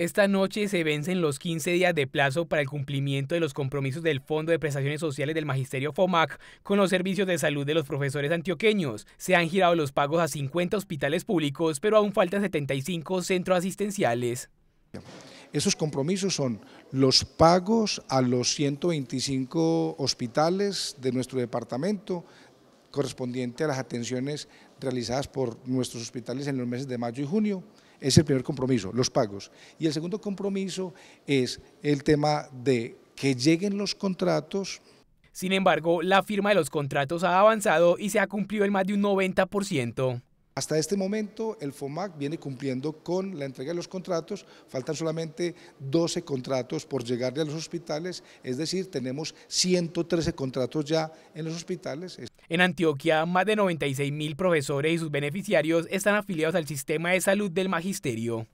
Esta noche se vencen los 15 días de plazo para el cumplimiento de los compromisos del Fondo de Prestaciones Sociales del Magisterio FOMAC con los servicios de salud de los profesores antioqueños. Se han girado los pagos a 50 hospitales públicos, pero aún faltan 75 centros asistenciales. Esos compromisos son los pagos a los 125 hospitales de nuestro departamento correspondiente a las atenciones realizadas por nuestros hospitales en los meses de mayo y junio. Es el primer compromiso, los pagos. Y el segundo compromiso es el tema de que lleguen los contratos. Sin embargo, la firma de los contratos ha avanzado y se ha cumplido el más de un 90%. Hasta este momento el FOMAC viene cumpliendo con la entrega de los contratos, faltan solamente 12 contratos por llegarle a los hospitales, es decir, tenemos 113 contratos ya en los hospitales. En Antioquia, más de 96 mil profesores y sus beneficiarios están afiliados al sistema de salud del magisterio.